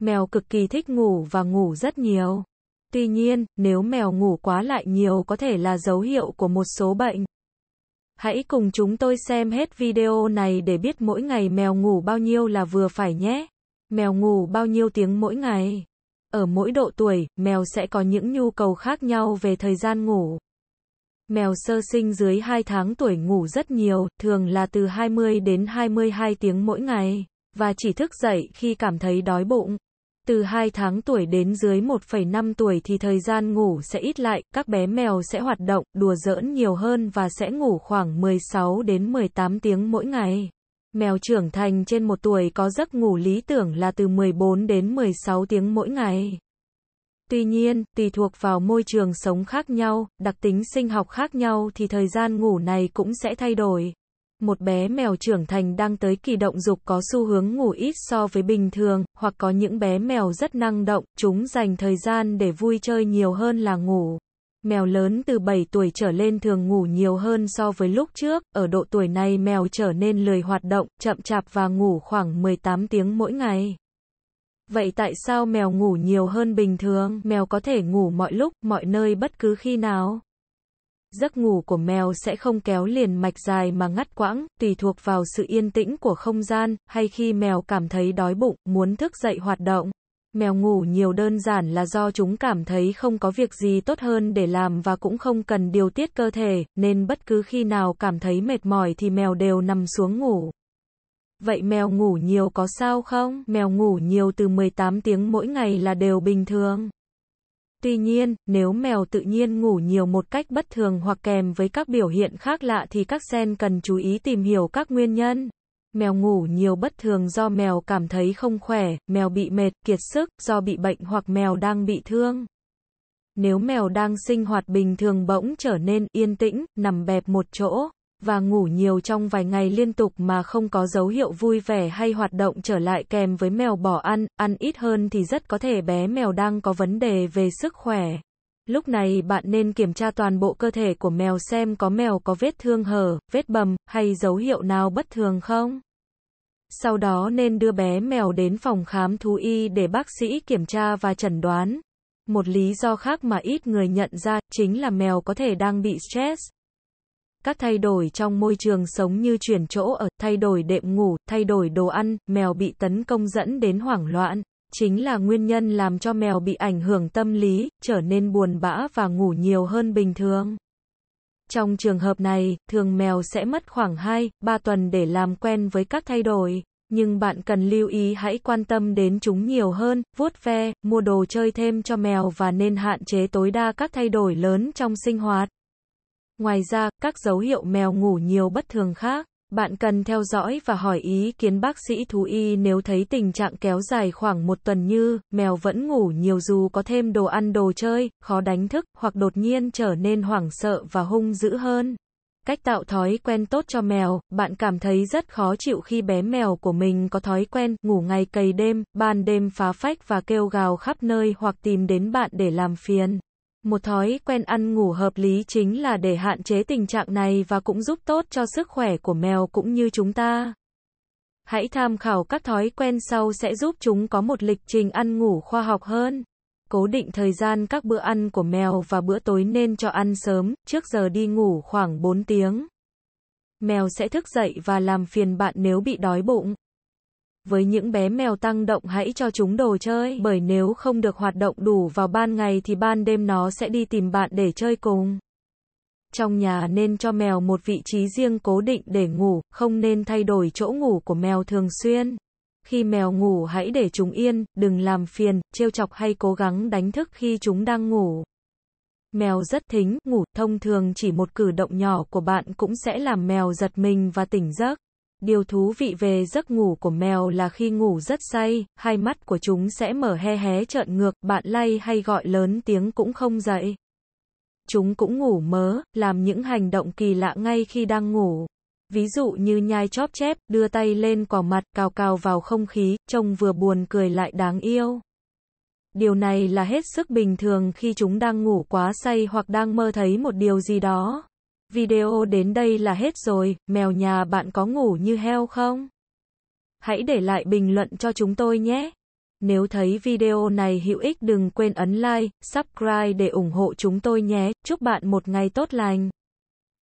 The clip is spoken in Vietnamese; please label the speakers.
Speaker 1: Mèo cực kỳ thích ngủ và ngủ rất nhiều. Tuy nhiên, nếu mèo ngủ quá lại nhiều có thể là dấu hiệu của một số bệnh. Hãy cùng chúng tôi xem hết video này để biết mỗi ngày mèo ngủ bao nhiêu là vừa phải nhé. Mèo ngủ bao nhiêu tiếng mỗi ngày? Ở mỗi độ tuổi, mèo sẽ có những nhu cầu khác nhau về thời gian ngủ. Mèo sơ sinh dưới 2 tháng tuổi ngủ rất nhiều, thường là từ 20 đến 22 tiếng mỗi ngày, và chỉ thức dậy khi cảm thấy đói bụng từ 2 tháng tuổi đến dưới 1,5 tuổi thì thời gian ngủ sẽ ít lại, các bé mèo sẽ hoạt động, đùa giỡn nhiều hơn và sẽ ngủ khoảng 16 đến 18 tiếng mỗi ngày. Mèo trưởng thành trên 1 tuổi có giấc ngủ lý tưởng là từ 14 đến 16 tiếng mỗi ngày. Tuy nhiên, tùy thuộc vào môi trường sống khác nhau, đặc tính sinh học khác nhau thì thời gian ngủ này cũng sẽ thay đổi một bé mèo trưởng thành đang tới kỳ động dục có xu hướng ngủ ít so với bình thường, hoặc có những bé mèo rất năng động, chúng dành thời gian để vui chơi nhiều hơn là ngủ. Mèo lớn từ 7 tuổi trở lên thường ngủ nhiều hơn so với lúc trước, ở độ tuổi này mèo trở nên lười hoạt động, chậm chạp và ngủ khoảng 18 tiếng mỗi ngày. Vậy tại sao mèo ngủ nhiều hơn bình thường? Mèo có thể ngủ mọi lúc, mọi nơi bất cứ khi nào. Giấc ngủ của mèo sẽ không kéo liền mạch dài mà ngắt quãng, tùy thuộc vào sự yên tĩnh của không gian, hay khi mèo cảm thấy đói bụng, muốn thức dậy hoạt động. Mèo ngủ nhiều đơn giản là do chúng cảm thấy không có việc gì tốt hơn để làm và cũng không cần điều tiết cơ thể, nên bất cứ khi nào cảm thấy mệt mỏi thì mèo đều nằm xuống ngủ. Vậy mèo ngủ nhiều có sao không? Mèo ngủ nhiều từ 18 tiếng mỗi ngày là đều bình thường. Tuy nhiên, nếu mèo tự nhiên ngủ nhiều một cách bất thường hoặc kèm với các biểu hiện khác lạ thì các sen cần chú ý tìm hiểu các nguyên nhân. Mèo ngủ nhiều bất thường do mèo cảm thấy không khỏe, mèo bị mệt, kiệt sức, do bị bệnh hoặc mèo đang bị thương. Nếu mèo đang sinh hoạt bình thường bỗng trở nên yên tĩnh, nằm bẹp một chỗ, và ngủ nhiều trong vài ngày liên tục mà không có dấu hiệu vui vẻ hay hoạt động trở lại kèm với mèo bỏ ăn, ăn ít hơn thì rất có thể bé mèo đang có vấn đề về sức khỏe. Lúc này bạn nên kiểm tra toàn bộ cơ thể của mèo xem có mèo có vết thương hở, vết bầm hay dấu hiệu nào bất thường không. Sau đó nên đưa bé mèo đến phòng khám thú y để bác sĩ kiểm tra và chẩn đoán. Một lý do khác mà ít người nhận ra chính là mèo có thể đang bị stress, các thay đổi trong môi trường sống như chuyển chỗ ở, thay đổi đệm ngủ, thay đổi đồ ăn, mèo bị tấn công dẫn đến hoảng loạn, chính là nguyên nhân làm cho mèo bị ảnh hưởng tâm lý, trở nên buồn bã và ngủ nhiều hơn bình thường. Trong trường hợp này, thường mèo sẽ mất khoảng 2-3 tuần để làm quen với các thay đổi, nhưng bạn cần lưu ý hãy quan tâm đến chúng nhiều hơn, vuốt ve, mua đồ chơi thêm cho mèo và nên hạn chế tối đa các thay đổi lớn trong sinh hoạt. Ngoài ra, các dấu hiệu mèo ngủ nhiều bất thường khác, bạn cần theo dõi và hỏi ý kiến bác sĩ thú y nếu thấy tình trạng kéo dài khoảng một tuần như mèo vẫn ngủ nhiều dù có thêm đồ ăn đồ chơi, khó đánh thức hoặc đột nhiên trở nên hoảng sợ và hung dữ hơn. Cách tạo thói quen tốt cho mèo, bạn cảm thấy rất khó chịu khi bé mèo của mình có thói quen ngủ ngày cày đêm, ban đêm phá phách và kêu gào khắp nơi hoặc tìm đến bạn để làm phiền. Một thói quen ăn ngủ hợp lý chính là để hạn chế tình trạng này và cũng giúp tốt cho sức khỏe của mèo cũng như chúng ta. Hãy tham khảo các thói quen sau sẽ giúp chúng có một lịch trình ăn ngủ khoa học hơn. Cố định thời gian các bữa ăn của mèo và bữa tối nên cho ăn sớm, trước giờ đi ngủ khoảng 4 tiếng. Mèo sẽ thức dậy và làm phiền bạn nếu bị đói bụng với những bé mèo tăng động hãy cho chúng đồ chơi, bởi nếu không được hoạt động đủ vào ban ngày thì ban đêm nó sẽ đi tìm bạn để chơi cùng. Trong nhà nên cho mèo một vị trí riêng cố định để ngủ, không nên thay đổi chỗ ngủ của mèo thường xuyên. Khi mèo ngủ hãy để chúng yên, đừng làm phiền, trêu chọc hay cố gắng đánh thức khi chúng đang ngủ. Mèo rất thính, ngủ, thông thường chỉ một cử động nhỏ của bạn cũng sẽ làm mèo giật mình và tỉnh giấc. Điều thú vị về giấc ngủ của mèo là khi ngủ rất say, hai mắt của chúng sẽ mở hé hé trợn ngược, bạn lay hay gọi lớn tiếng cũng không dậy. Chúng cũng ngủ mớ, làm những hành động kỳ lạ ngay khi đang ngủ. Ví dụ như nhai chóp chép, đưa tay lên cỏ mặt, cào cào vào không khí, trông vừa buồn cười lại đáng yêu. Điều này là hết sức bình thường khi chúng đang ngủ quá say hoặc đang mơ thấy một điều gì đó. Video đến đây là hết rồi, mèo nhà bạn có ngủ như heo không? Hãy để lại bình luận cho chúng tôi nhé. Nếu thấy video này hữu ích đừng quên ấn like, subscribe để ủng hộ chúng tôi nhé. Chúc bạn một ngày tốt lành.